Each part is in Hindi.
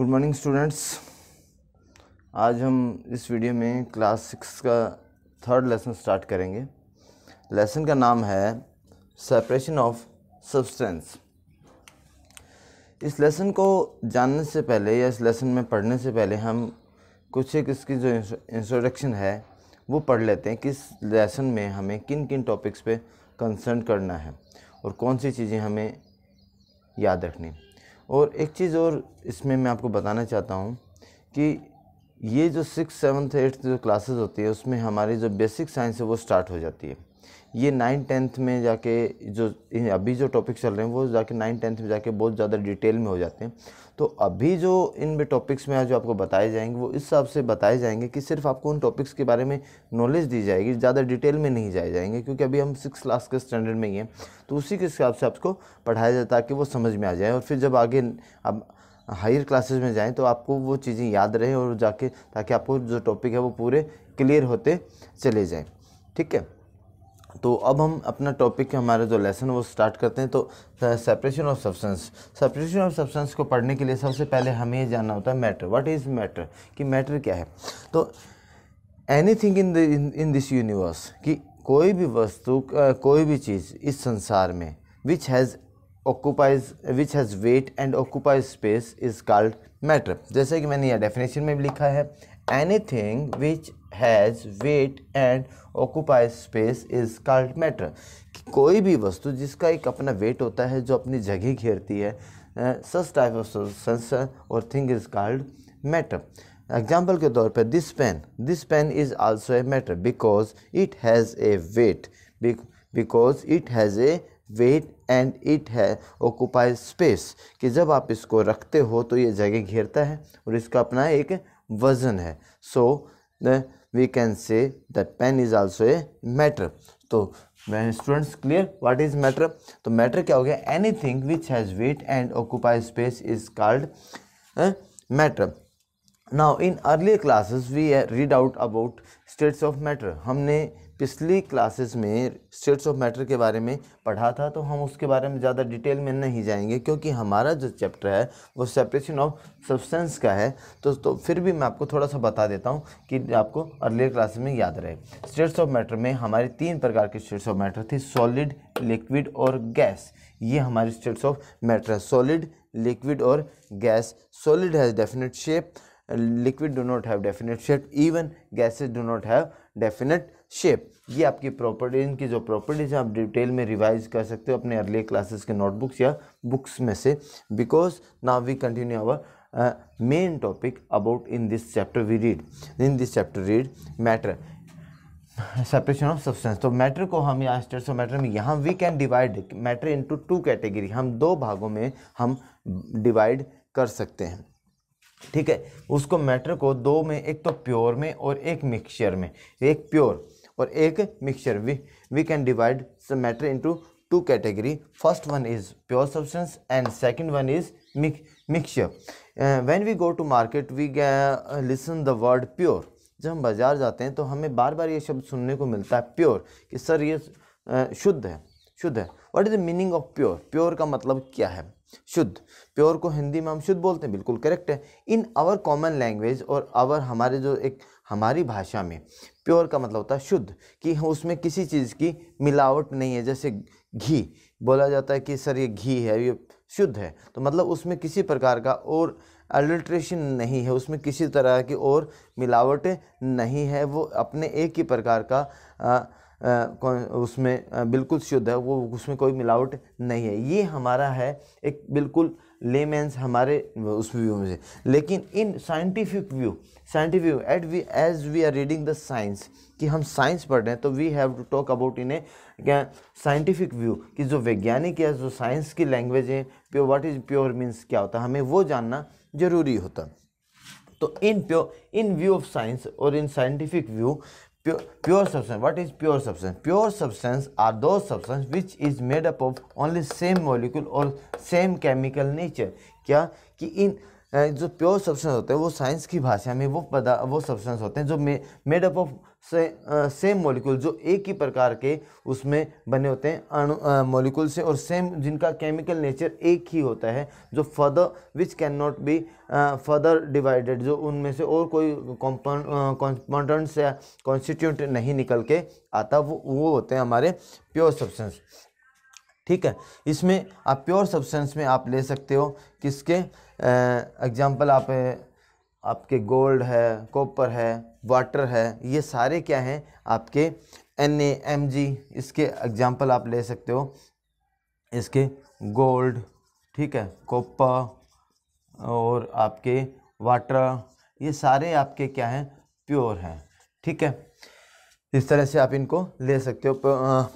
गुड मॉर्निंग स्टूडेंट्स आज हम इस वीडियो में क्लास सिक्स का थर्ड लेसन स्टार्ट करेंगे लेसन का नाम है सेपरेशन ऑफ सब्सटेंस इस लेसन को जानने से पहले या इस लेसन में पढ़ने से पहले हम कुछ एक इसकी जो इंट्रोडक्शन है वो पढ़ लेते हैं कि इस लेसन में हमें किन किन टॉपिक्स पे कंसर्न करना है और कौन सी चीज़ें हमें याद रखनी है और एक चीज़ और इसमें मैं आपको बताना चाहता हूँ कि ये जो सिक्स सेवन्थ एट्थ जो क्लासेस होती है उसमें हमारी जो बेसिक साइंस है वो स्टार्ट हो जाती है ये नाइन टेंथ में जाके जो अभी जो टॉपिक चल रहे हैं वो जाके नाइन टेंथ में जाके बहुत ज़्यादा डिटेल में हो जाते हैं तो अभी जो इन टॉपिक्स में जो आपको बताए जाएंगे वो इस हिसाब से बताए जाएंगे कि सिर्फ आपको उन टॉपिक्स के बारे में नॉलेज दी जाएगी ज़्यादा डिटेल में नहीं जाए जाएंगे क्योंकि अभी हम सिक्स क्लास के स्टैंडर्ड में ही हैं तो उसी के हिसाब से आपको पढ़ाया जाए ताकि वो समझ में आ जाए और फिर जब आगे अब हायर क्लासेस में जाएं तो आपको वो चीज़ें याद रहे और जाके ताकि आपको जो टॉपिक है वो पूरे क्लियर होते चले जाएं ठीक है तो अब हम अपना टॉपिक हमारा जो लेसन वो स्टार्ट करते हैं तो separation of substance separation of substance को पढ़ने के लिए सबसे पहले हमें जानना होता है मैटर व्हाट इज़ मैटर कि मैटर क्या है तो anything in in this universe कि कोई भी वस्तु कोई भी चीज़ इस संसार में which has occupies which has weight and occupies space is called matter जैसे कि मैंने यह definition में भी लिखा है anything which has weight and occupies space is called matter कोई भी वस्तु जिसका एक अपना वेट होता है जो अपनी जगह घेरती है सच टाइप ऑफ सब्सटेंस और thing is called matter example के तौर पर this pen this pen is also a matter because it has a weight because it has a weight and it है ऑक्यूपाई स्पेस कि जब आप इसको रखते हो तो ये जगह घेरता है और इसका अपना एक वज़न है so we can say that pen is also a matter तो students clear what is matter तो मैटर क्या हो गया anything which has weight and occupy space is called matter now in earlier classes we read out about states of matter हमने पिछली क्लासेस में स्टेट्स ऑफ मैटर के बारे में पढ़ा था तो हम उसके बारे में ज़्यादा डिटेल में नहीं जाएंगे क्योंकि हमारा जो चैप्टर है वो सेपरेशन ऑफ सब्सटेंस का है तो तो फिर भी मैं आपको थोड़ा सा बता देता हूँ कि आपको अर्लियर क्लासेस में याद रहे स्टेट्स ऑफ मैटर में हमारे तीन प्रकार के स्टेट्स ऑफ मैटर थे सॉलिड लिक्विड और गैस ये हमारे स्टेट्स ऑफ मैटर है सॉलिड लिक्विड और gas solid has definite shape liquid do not have definite shape even gases do not have definite shape ये आपकी प्रॉपर्टी इनकी जो प्रॉपर्टीज आप डिटेल में रिवाइज कर सकते हो अपने अर्ली क्लासेस के नोटबुक्स या बुक्स में से because now we continue our main topic about in this chapter we read in this chapter read matter separation of substance तो मैटर को हम यहाँ स्टेट्स ऑफ मैटर में यहाँ we can divide matter into category हम दो भागों में हम डिवाइड कर सकते हैं ठीक है उसको मैटर को दो में एक तो प्योर में और एक मिक्सचर में एक प्योर और एक mixture we we can divide matter into two category first one is pure substance and second one is mixture when we go to market we listen the word pure जब हम बाज़ार जाते हैं तो हमें बार बार ये शब्द सुनने को मिलता है प्योर कि सर ये uh, शुद्ध है शुद्ध है what is the meaning of pure pure का मतलब क्या है शुद्ध प्योर को हिंदी में हम शुद्ध बोलते हैं बिल्कुल करेक्ट है इन आवर कॉमन लैंग्वेज और आवर हमारे जो एक हमारी भाषा में प्योर का मतलब होता है शुद्ध कि उसमें किसी चीज़ की मिलावट नहीं है जैसे घी बोला जाता है कि सर ये घी है ये शुद्ध है तो मतलब उसमें किसी प्रकार का और अल्ट्रेशन नहीं है उसमें किसी तरह की और मिलावट नहीं है वो अपने एक ही प्रकार का आ, आ, उसमें बिल्कुल शुद्ध है वो उसमें कोई मिलावट नहीं है ये हमारा है एक बिल्कुल लेमेंस हमारे उस व्यू में से लेकिन in scientific view scientific at we as we are reading the science कि हम साइंस पढ़ रहे हैं तो we have to talk about in a क्या साइंटिफिक व्यू कि जो वैज्ञानिक या जो साइंस की लैंग्वेज है pure what is pure means क्या होता है हमें वो जानना ज़रूरी होता तो in pure in view of science और in scientific view pure substance what is pure substance pure substance are दो substance which is made up of only same molecule और सेम केमिकल नेचर क्या कि इन जो प्योर सब्सटेंस होते हैं वो साइंस की भाषा में वो पदा वो सब्सटेंस होते हैं जो मेड अप ऑफ से आ, सेम मॉलिक्यूल जो एक ही प्रकार के उसमें बने होते हैं अणु मॉलिक्यूल से और सेम जिनका केमिकल नेचर एक ही होता है जो further which can not be further divided जो उनमें से और कोई कॉम्पोनेंट्स या कॉन्स्टिट्यूंट नहीं निकल के आता वो वो होते हैं हमारे प्योर सब्सटेंस ठीक है इसमें आप प्योर सब्सटेंस में आप ले सकते हो किसके एग्जाम्पल आप आपके गोल्ड है कॉपर है वाटर है ये सारे क्या हैं आपके एन एम जी इसके एग्जाम्पल आप ले सकते हो इसके गोल्ड ठीक है कॉपर और आपके वाटर ये सारे आपके क्या हैं प्योर हैं ठीक है इस तरह से आप इनको ले सकते हो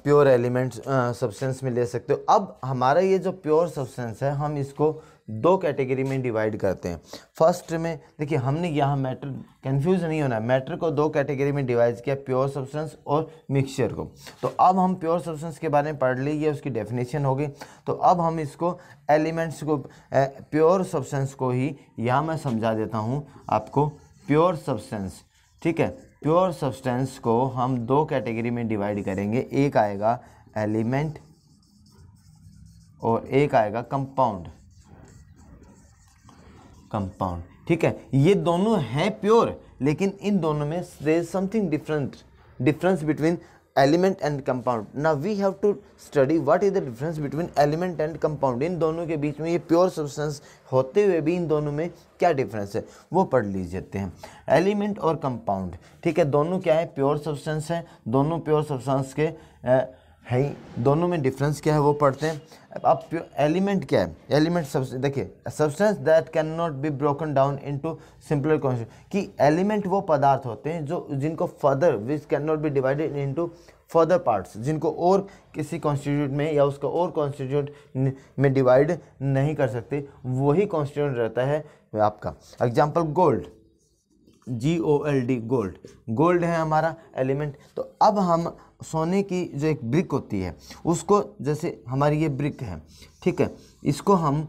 प्योर एलिमेंट्स सब्सटेंस में ले सकते हो अब हमारा ये जो प्योर सब्सटेंस है हम इसको दो कैटेगरी में डिवाइड करते हैं फर्स्ट में देखिए हमने यहाँ मैटर कंफ्यूज नहीं होना है मैटर को दो कैटेगरी में डिवाइड किया प्योर सब्सटेंस और मिक्सचर को तो अब हम प्योर सब्सटेंस के बारे में पढ़ लीजिए उसकी डेफिनेशन होगी तो अब हम इसको एलिमेंट्स को प्योर सब्सटेंस को ही यहाँ मैं समझा देता हूँ आपको प्योर सब्सटेंस ठीक है प्योर सब्सटेंस को हम दो कैटेगरी में डिवाइड करेंगे एक आएगा एलिमेंट और एक आएगा कंपाउंड कंपाउंड ठीक है ये दोनों हैं प्योर लेकिन इन दोनों में there is something different difference between element and compound ना we have to study what is the difference between element and compound इन दोनों के बीच में ये प्योर सब्सटेंस होते हुए भी इन दोनों में क्या डिफरेंस है वो पढ़ लीजिए हैं एलिमेंट और कंपाउंड ठीक है दोनों क्या है प्योर सब्सटेंस है दोनों प्योर सब्सटेंस के आ, है ही दोनों में डिफरेंस क्या है वो पढ़ते हैं अब आप एलिमेंट क्या है एलिमेंट सब देखिए substance that can not be broken down into simpler concept कि एलिमेंट वो पदार्थ होते हैं जो जिनको further which can not be divided into further parts जिनको और किसी कॉन्स्टिट्यूट में या उसका और कॉन्स्टिट्यूट में डिवाइड नहीं कर सकते वही कॉन्स्टिट्यूट रहता है आपका example gold G O L D gold gold है हमारा एलिमेंट तो अब हम सोने की जो एक ब्रिक होती है उसको जैसे हमारी ये ब्रिक है ठीक है इसको हम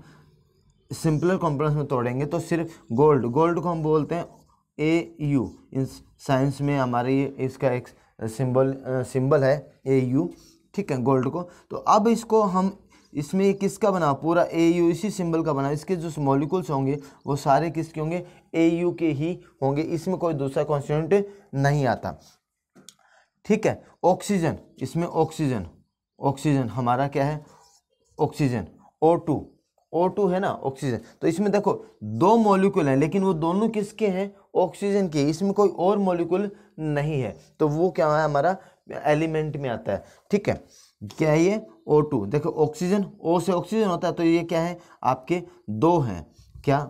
सिंपलर कंपोनेंट्स में तोड़ेंगे तो सिर्फ गोल्ड गोल्ड को हम बोलते हैं ए यू इन साइंस में हमारे ये इसका एक सिंबल सिंबल है ए यू ठीक है गोल्ड को तो अब इसको हम इसमें किसका बना पूरा ए यू इसी सिंबल का बना इसके जो मॉलिकुल्स होंगे वो सारे किसके होंगे ए यू के ही होंगे इसमें कोई दूसरा कॉन्सेंट नहीं आता ठीक है ऑक्सीजन इसमें ऑक्सीजन ऑक्सीजन हमारा क्या है oxygen O two O two है ना ऑक्सीजन तो इसमें देखो दो मॉलिक्यूल हैं लेकिन वो दोनों किसके हैं ऑक्सीजन के इसमें कोई और मॉलिक्यूल नहीं है तो वो क्या है हमारा एलिमेंट में आता है ठीक है क्या है ये ओ टू देखो ऑक्सीजन ओ से ऑक्सीजन होता है तो ये क्या है आपके दो हैं क्या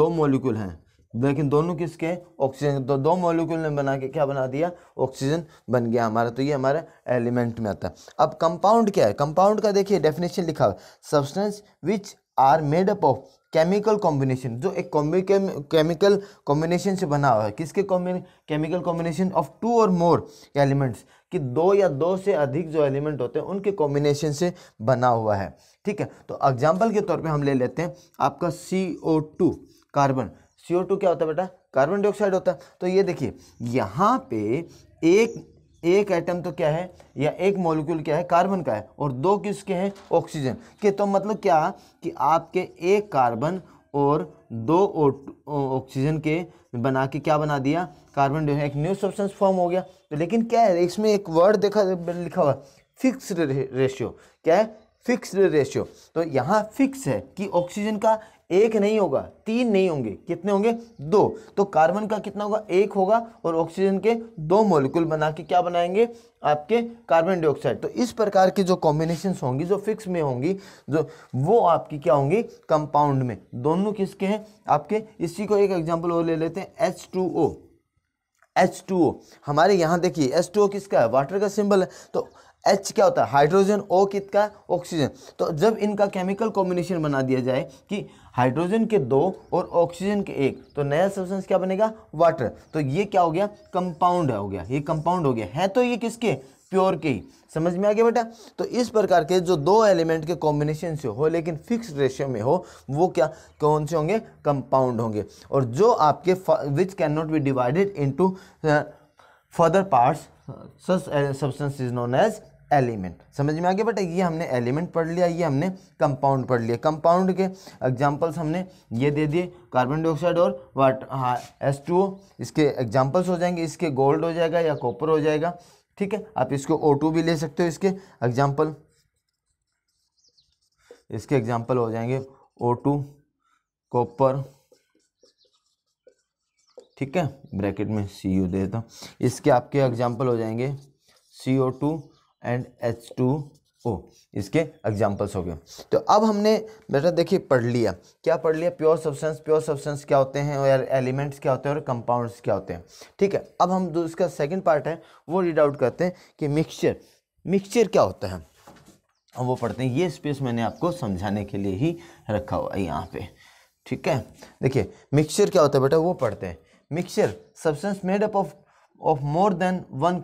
दो मॉलिक्यूल हैं लेकिन दोनों किसके ऑक्सीजन तो दो मॉलिक्यूल ने बना के क्या बना दिया ऑक्सीजन बन गया हमारा तो ये हमारा एलिमेंट में आता है अब कंपाउंड क्या है कंपाउंड का देखिए डेफिनेशन लिखा हुआ substance which are made up of chemical combination जो एक केमिकल कॉम्बिनेशन से बना हुआ है किसके केमिकल कॉम्बिनेशन ऑफ टू और मोर एलिमेंट्स कि दो या दो से अधिक जो एलिमेंट होते हैं उनके कॉम्बिनेशन से बना हुआ है ठीक है तो एग्जाम्पल के तौर पे हम ले लेते हैं आपका C O two carbon CO two क्या होता है बेटा कार्बन डाइऑक्साइड होता है तो ये देखिए यहाँ पे एक एक आइटम तो क्या है या एक मॉलिक्यूल क्या है कार्बन का है और दो किसके हैं ऑक्सीजन के तो मतलब क्या कि आपके एक कार्बन और दो ऑक्सीजन के बना के क्या बना दिया कार्बन डाइऑक्साइड एक न्यू सब्सटेंस फॉर्म हो गया तो लेकिन क्या है इसमें एक वर्ड देखा लिखा हुआ फिक्स्ड रेशियो क्या है फिक्स्ड रेशियो तो यहाँ फिक्स है कि ऑक्सीजन का एक नहीं होगा तीन नहीं होंगे कितने होंगे दो तो कार्बन का कितना होगा एक होगा और ऑक्सीजन के दो मोलिकुल बना के क्या बनाएंगे आपके कार्बन डाइऑक्साइड तो इस प्रकार के जो कॉम्बिनेशन होंगी जो फिक्स में होंगी जो वो आपकी क्या होंगी कंपाउंड में दोनों किसके हैं आपके इसी को एक एग्जाम्पल और ले लेते हैं H two O H two O हमारे यहाँ देखिए एच टू ओ किसका है वाटर का सिंबल है तो एच क्या होता है हाइड्रोजन ओ किसका ऑक्सीजन तो जब इनका केमिकल कॉम्बिनेशन बना दिया जाए कि हाइड्रोजन के दो और ऑक्सीजन के एक तो नया सब्सटेंस क्या बनेगा वाटर तो ये क्या हो गया कंपाउंड हो गया ये कंपाउंड हो गया है तो ये किसके प्योर के ही समझ में आ गया बेटा तो इस प्रकार के जो दो एलिमेंट के कॉम्बिनेशन से हो लेकिन फिक्स रेशियो में हो वो क्या कौन से होंगे कंपाउंड होंगे और जो आपके which can not be divided to further parts substance is known as element समझ में आ गया बेटा ये हमने एलिमेंट पढ़ लिया ये हमने कंपाउंड पढ़ लिया कंपाउंड के एग्जांपल्स हमने ये दे दिए कार्बन डाइऑक्साइड और वाट हाँ एस टू ओ इसके एग्जांपल्स हो जाएंगे इसके गोल्ड हो जाएगा या कॉपर हो जाएगा ठीक है आप इसको ओ टू भी ले सकते हो इसके एग्जाम्पल इसके एग्जाम्पल हो जाएंगे ओ टू कॉपर ठीक है ब्रैकेट में सी यू देता इसके आपके एग्जाम्पल हो जाएंगे C O two and H two O इसके एग्जाम्पल्स हो गए तो अब हमने बेटा देखिए पढ़ लिया क्या पढ़ लिया प्योर सब्सटेंस प्योर सब्सटेंस क्या होते हैं और एलिमेंट्स क्या होते हैं और कंपाउंड्स क्या होते हैं ठीक है अब हम इसका सेकंड पार्ट है वो रीड आउट करते हैं कि मिक्सचर मिक्सचर क्या होता है अब वो पढ़ते हैं ये स्पेस मैंने आपको समझाने के लिए ही रखा हुआ है यहाँ पे ठीक है देखिए मिक्सचर क्या होता है बेटा वो पढ़ते हैं mixture substance made up of of more than one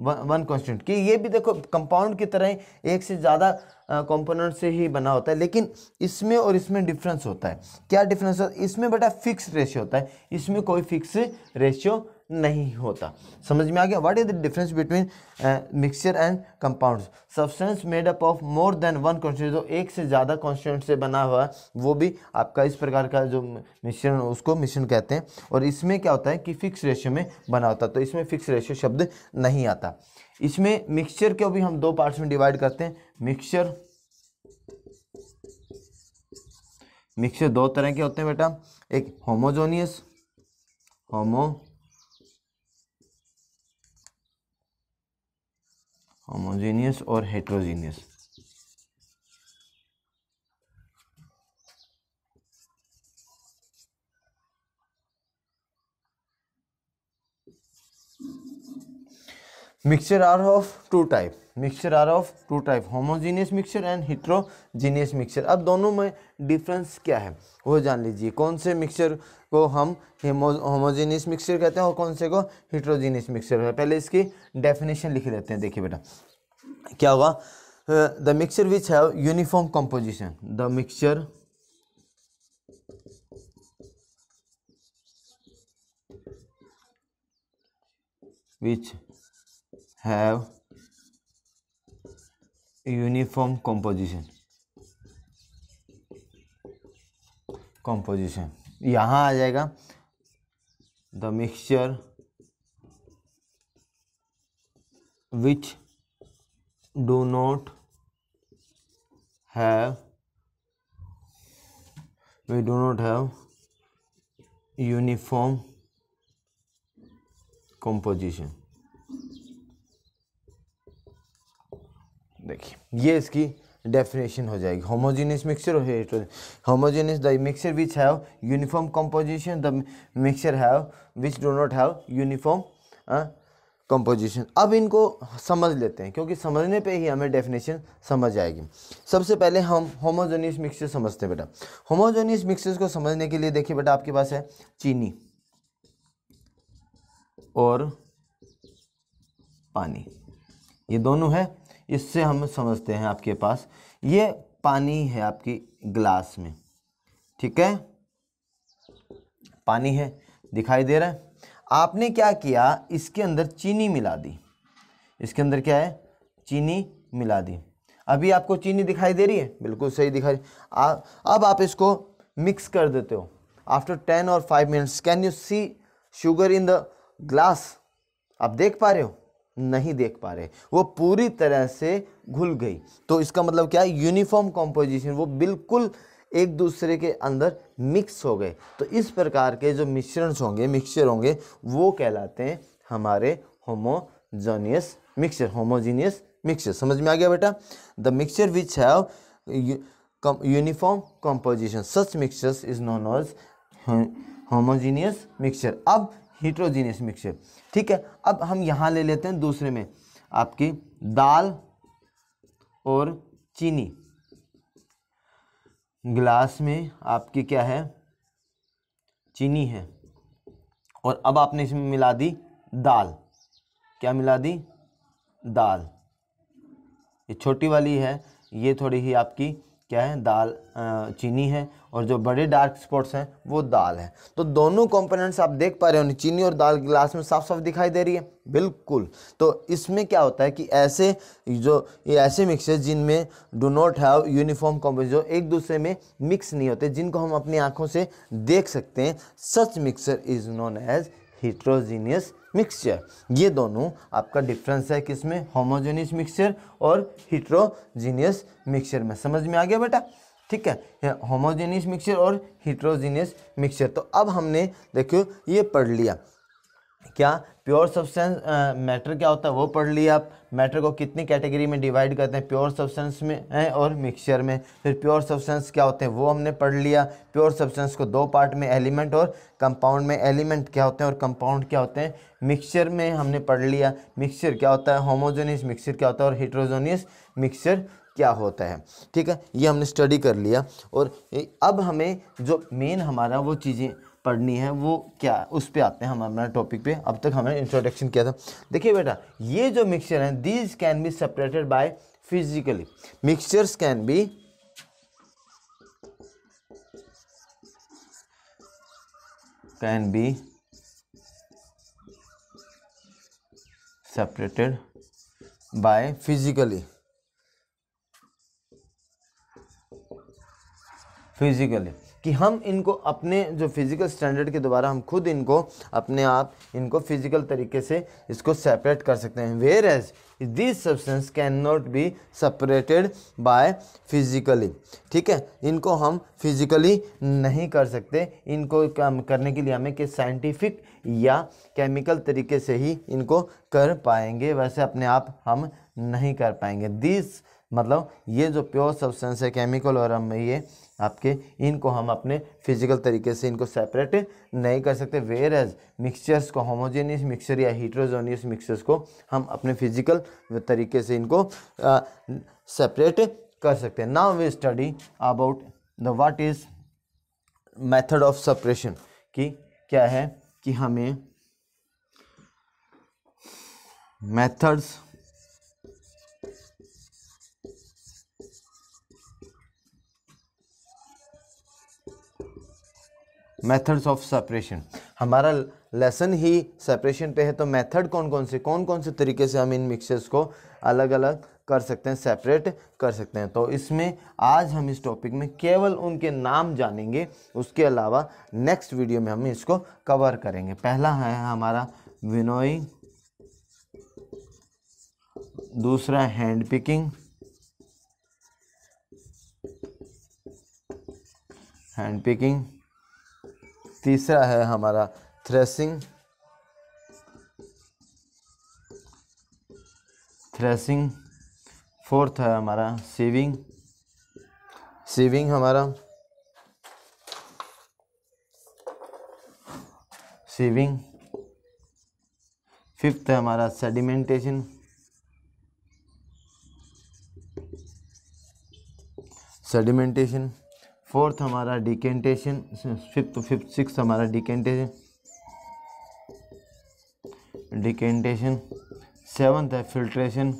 one constant कि ये भी देखो कंपाउंड की तरह एक से ज़्यादा कंपोनेंट से ही बना होता है लेकिन इसमें और इसमें डिफरेंस होता है क्या डिफरेंस होता है इसमें बेटा फिक्स रेशियो होता है इसमें कोई फिक्स रेशियो नहीं होता समझ में आ गया what is the difference between mixture and compound substance made up of more than one constant जो एक से ज़्यादा कॉन्स्टेंट से बना हुआ है वो भी आपका इस प्रकार का जो मिश्रण उसको मिश्रण कहते हैं और इसमें क्या होता है कि फिक्स रेशियो में बना होता है तो इसमें फिक्स रेशियो शब्द नहीं आता इसमें मिक्सचर को भी हम दो पार्ट्स में डिवाइड करते हैं मिक्सचर मिक्सचर दो तरह के होते हैं बेटा एक होमोजोनियस होमो होमोजेनियस और heterogeneous mixture are of two type mixture are of two type homogeneous mixture and heterogeneous mixture अब दोनों में डिफरेंस क्या है वो जान लीजिए कौन से मिक्सचर को हम होमोजीनियस मिक्सचर कहते हैं और कौन से को हिट्रोजीनियस मिक्सचर है पहले इसकी डेफिनेशन लिख लेते हैं देखिए बेटा क्या होगा the mixture which have uniform composition the mixture which have uniform composition composition यहाँ आ जाएगा the mixture which do not have we do not have uniform composition देखिए ये इसकी डेफिनेशन हो जाएगी होमोजेनियस मिक्सचर और heterogeneous homogeneous the mixture which have uniform composition the mixture have which do not have uniform composition अब इनको समझ लेते हैं क्योंकि समझने पे ही हमें डेफिनेशन समझ आएगी सबसे पहले हम होमोजेनियस मिक्सचर समझते हैं बेटा होमोजेनियस मिक्सचर्स को समझने के लिए देखिए बेटा आपके पास है चीनी और पानी ये दोनों है इससे हम समझते हैं आपके पास ये पानी है आपकी ग्लास में ठीक है पानी है दिखाई दे रहा है आपने क्या किया इसके अंदर चीनी मिला दी इसके अंदर क्या है चीनी मिला दी अभी आपको चीनी दिखाई दे रही है बिल्कुल सही दिखाई अब आप इसको मिक्स कर देते हो आफ्टर टेन और five minutes can you see sugar in the glass आप देख पा रहे हो नहीं देख पा रहे वो पूरी तरह से घुल गई तो इसका मतलब क्या है यूनिफॉर्म कॉम्पोजिशन वो बिल्कुल एक दूसरे के अंदर मिक्स हो गए तो इस प्रकार के जो मिश्रण होंगे मिक्सचर होंगे वो कहलाते हैं हमारे होमोजोनियस मिक्सचर होमोजीनियस मिक्सचर समझ में आ गया बेटा the mixture which have uniform composition such mixtures is known as homogeneous mixture अब हीट्रोजीनियस मिक्सचर ठीक है अब हम यहाँ ले लेते हैं दूसरे में आपकी दाल और चीनी गिलास में आपकी क्या है चीनी है और अब आपने इसमें मिला दी दाल क्या मिला दी दाल ये छोटी वाली है ये थोड़ी ही आपकी क्या है दाल चीनी है और जो बड़े डार्क स्पॉट्स हैं वो दाल है तो दोनों कंपोनेंट्स आप देख पा रहे हो चीनी और दाल गिलास में साफ साफ दिखाई दे रही है बिल्कुल तो इसमें क्या होता है कि ऐसे जो ये ऐसे मिक्सर जिनमें do not have uniform component जो एक दूसरे में मिक्स नहीं होते जिनको हम अपनी आँखों से देख सकते हैं such mixture is known as heterogeneous mixture ये दोनों आपका डिफरेंस है किसमें होमोजेनियस मिक्सचर और हिट्रोजीनियस मिक्सचर में समझ में आ गया बेटा ठीक है होमोजेनियस मिक्सचर और हिट्रोजीनियस मिक्सचर तो अब हमने देखियो ये पढ़ लिया क्या प्योर सब्सटेंस मैटर क्या होता है वो पढ़ लिया आप मैटर को कितनी कैटेगरी में डिवाइड करते हैं प्योर सब्सटेंस में है और मिक्सचर में फिर प्योर सब्सटेंस क्या होते हैं वो हमने पढ़ लिया प्योर सब्सटेंस को दो पार्ट में एलिमेंट और कंपाउंड में एलिमेंट क्या होते हैं और कंपाउंड क्या होते हैं मिक्सचर में हमने पढ़ लिया मिक्सचर क्या होता है होमोजोनियस मिक्सचर क्या होता है और हिट्रोजोनियस मिक्सचर क्या होता है ठीक है ये हमने स्टडी कर लिया और अब हमें जो मेन हमारा वो चीज़ें पढ़नी है वो क्या उस पर आते हैं हम अपना टॉपिक पे अब तक हमने इंट्रोडक्शन किया था देखिए बेटा ये जो मिक्सचर है these can be separated by physically mixtures can be can be separated by physically physically कि हम इनको अपने जो फिज़िकल स्टैंडर्ड के द्वारा हम खुद इनको अपने आप इनको फिज़िकल तरीके से इसको सेपरेट कर सकते हैं whereas this substance can not be separated by physically ठीक है इनको हम फिज़िकली नहीं कर सकते इनको काम करने के लिए हमें कि साइंटिफिक या केमिकल तरीके से ही इनको कर पाएंगे वैसे अपने आप हम नहीं कर पाएंगे दिस मतलब ये जो प्योर सब्सटेंस है केमिकल और हम ये आपके इनको हम अपने फिजिकल तरीके से इनको सेपरेट नहीं कर सकते वेयर एज मिक्सचर्स को होमोजेनियस मिक्सचर या हीट्रोजोनियस मिक्सचर्स को हम अपने फिजिकल तरीके से इनको सेपरेट कर सकते हैं now we study about the what is method of separation कि क्या है कि हमें मेथड्स मेथड्स ऑफ सेपरेशन हमारा लेसन ही सेपरेशन पे है तो मेथड कौन कौन से कौन कौन से तरीके से हम इन मिक्सचर्स को अलग अलग कर सकते हैं सेपरेट कर सकते हैं तो इसमें आज हम इस टॉपिक में केवल उनके नाम जानेंगे उसके अलावा नेक्स्ट वीडियो में हम इसको कवर करेंगे पहला है हमारा विनोइंग दूसरा हैंड पिकिंग हैंड पिकिंग तीसरा है हमारा थ्रेसिंग थ्रेसिंग फोर्थ है हमारा सीविंग सीविंग हमारा सीविंग फिफ्थ है हमारा सेडिमेंटेशन सेडिमेंटेशन फोर्थ हमारा डिकेंटेशन फिफ्थ फिफ्थ सिक्स हमारा डिकेंटेशन डिकेंटेशन सेवन्थ है फिल्ट्रेशन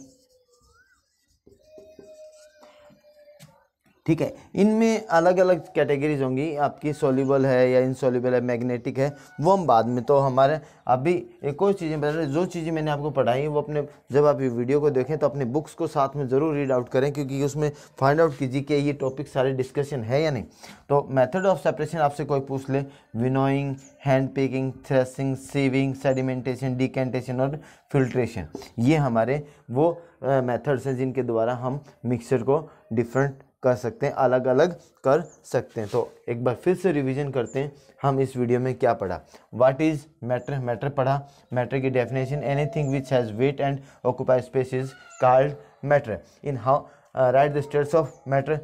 ठीक है इनमें अलग अलग कैटेगरीज होंगी आपकी सोल्यूबल है या इनसोल्यूबल है मैग्नेटिक है वो हम बाद में तो हमारे अभी एक और चीज़ें बता जो चीज़ें मैंने आपको पढ़ाई हैं वो अपने जब आप ये वीडियो को देखें तो अपने बुक्स को साथ में ज़रूर रीड आउट करें क्योंकि उसमें फाइंड आउट कीजिए कि ये टॉपिक सारे डिस्कशन है या नहीं तो मैथड ऑफ सेपरेशन आपसे कोई पूछ ले winnowing hand picking threshing sieving sedimentation decantation और फिल्ट्रेशन ये हमारे वो मैथड्स हैं जिनके द्वारा हम मिक्सचर को डिफरेंट कर सकते हैं अलग अलग कर सकते हैं तो एक बार फिर से रिवीजन करते हैं हम इस वीडियो में क्या पढ़ा व्हाट इज़ मैटर मैटर पढ़ा मैटर की definition anything which has weight and occupy space is called matter in how write the states of matter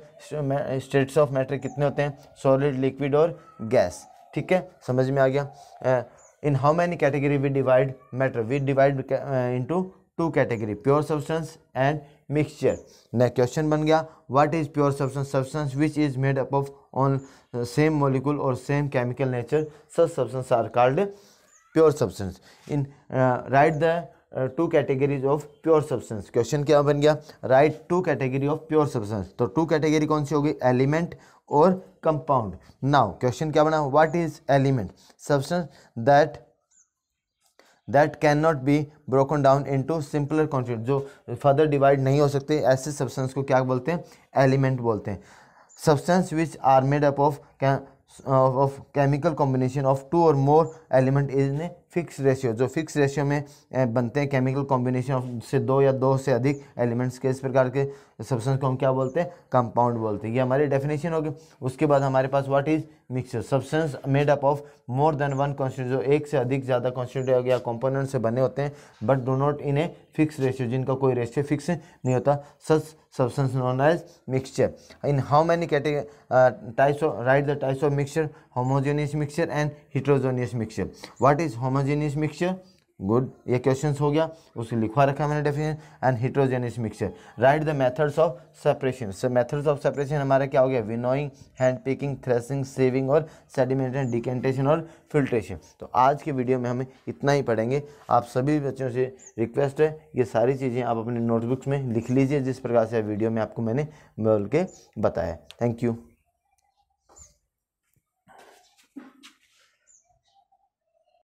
states of matter कितने होते हैं सॉलिड लिक्विड और गैस ठीक है समझ में आ गया in how many category we divide matter we divide into two category pure substance and mixture next question बन गया what is pure substance substance which is made up of on same molecule और same chemical nature such substance are called pure substance in write the two categories of pure substance question क्या बन गया write two category of pure substance तो टू कैटेगरी कौन सी होगी एलिमेंट और कंपाउंड नाउ क्वेश्चन क्या बना what is element substance that that can not be broken down to simpler constitute जो फर्दर डिवाइड नहीं हो सकते ऐसे सब्सटेंस को क्या बोलते हैं एलिमेंट बोलते हैं substance which are made up of of chemical combination of two और more element is fix ratio जो फिक्स रेशियो में eh, बनते हैं केमिकल कॉम्बिनेशन ऑफ से दो या दो से अधिक एलिमेंट्स के इस प्रकार के सब्सटेंस को हम क्या बोलते हैं कंपाउंड बोलते हैं ये हमारी डेफिनेशन होगी उसके बाद हमारे पास what is mixture substance made up of more than one constitute जो एक से अधिक ज़्यादा कॉन्स्टिट्यूट या कॉम्पोनेंट से बने होते हैं but do not in a fix ratio जिनका कोई रेशियो फिक्स नहीं होता such substance known as mixture in how many category types of write the types of mixture homogeneous mixture and heterogeneous mixture what is homogeneous mixture good ये क्वेश्चन हो गया उसको लिखवा रखा मैंने definition and heterogeneous mixture write the methods of separation so methods of separation हमारा क्या हो गया winnowing hand picking threshing sieving और सेडिमेंटेशन डिकेंटेशन और फिल्ट्रेशन तो आज के वीडियो में हमें इतना ही पढ़ेंगे आप सभी बच्चों से रिक्वेस्ट है ये सारी चीज़ें आप अपने नोटबुक्स में लिख लीजिए जिस प्रकार से वीडियो में आपको मैंने बोल के बताया थैंक यू